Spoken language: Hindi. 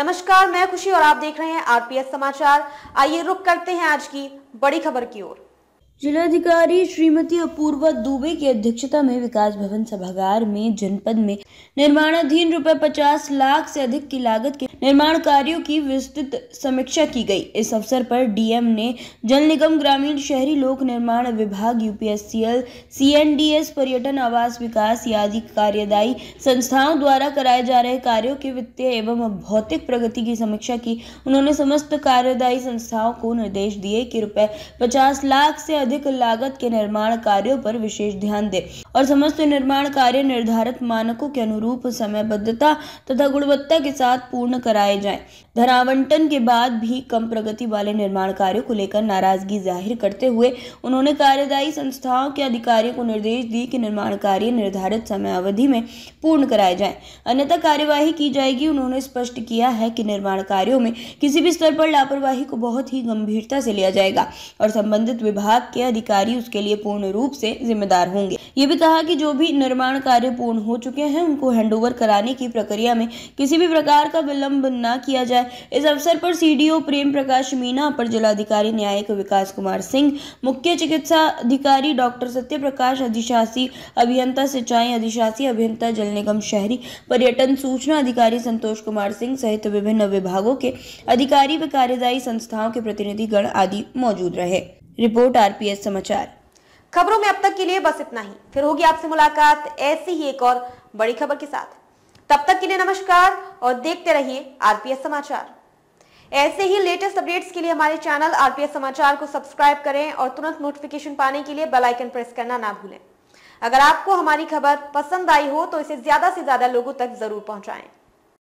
नमस्कार मैं खुशी और आप देख रहे हैं आरपीएस समाचार आइए रुक करते हैं आज की बड़ी खबर की ओर जिलाधिकारी श्रीमती अपूर्वा दुबे की अध्यक्षता में विकास भवन सभागार में जनपद में निर्माणाधीन रुपए पचास लाख से अधिक की लागत के निर्माण कार्यों की विस्तृत समीक्षा की गई इस अवसर पर डीएम ने जल निगम ग्रामीण शहरी लोक निर्माण विभाग यूपीएससीएल सीएनडीएस पर्यटन आवास विकास आदि कार्यदायी संस्थाओं द्वारा कराए जा रहे कार्यो के वित्तीय एवं भौतिक प्रगति की समीक्षा की उन्होंने समस्त कार्यदायी संस्थाओं को निर्देश दिए की रुपए पचास लाख से अधिक लागत के निर्माण कार्यों पर विशेष ध्यान दे और समस्त निर्माण कार्य निर्धारित मानकों के अनुरूप समयबद्धता तथा गुणवत्ता के साथ पूर्ण कराए जाए धनावंटन के बाद भी कम प्रगति वाले निर्माण कार्यों को लेकर नाराजगी जाहिर करते हुए उन्होंने कार्यदायी संस्थाओं के अधिकारियों को निर्देश दिए कि निर्माण कार्य निर्धारित समय अवधि में पूर्ण कराए जाए अन्यथा कार्यवाही की जाएगी उन्होंने स्पष्ट किया है कि निर्माण कार्यों में किसी भी स्तर पर लापरवाही को बहुत ही गंभीरता से लिया जाएगा और संबंधित विभाग के के अधिकारी उसके लिए पूर्ण रूप से जिम्मेदार होंगे ये भी कहा कि जो भी निर्माण कार्य पूर्ण हो चुके हैं उनको हैंडओवर कराने की प्रक्रिया में किसी भी प्रकार का विलंब न किया जाए इस अवसर पर सीडीओ प्रेम प्रकाश मीना अपर जिलाधिकारी न्यायिक विकास कुमार सिंह मुख्य चिकित्सा अधिकारी डॉक्टर सत्य प्रकाश अधिशासी अभियंता सिंचाई अधिशासी अभियंता जल निगम शहरी पर्यटन सूचना अधिकारी संतोष कुमार सिंह सहित विभिन्न विभागों के अधिकारी व कार्यदायी संस्थाओं के प्रतिनिधिगण आदि मौजूद रहे रिपोर्ट आरपीएस समाचार खबरों में अब तक के लिए बस इतना ही फिर होगी आपसे मुलाकात ऐसी ही एक और बड़ी खबर के साथ तब तक के लिए नमस्कार और देखते रहिए आरपीएस समाचार ऐसे ही लेटेस्ट अपडेट्स के लिए हमारे चैनल आरपीएस समाचार को सब्सक्राइब करें और तुरंत नोटिफिकेशन पाने के लिए बेल आइकन प्रेस करना ना भूलें अगर आपको हमारी खबर पसंद आई हो तो इसे ज्यादा से ज्यादा लोगों तक जरूर पहुंचाएं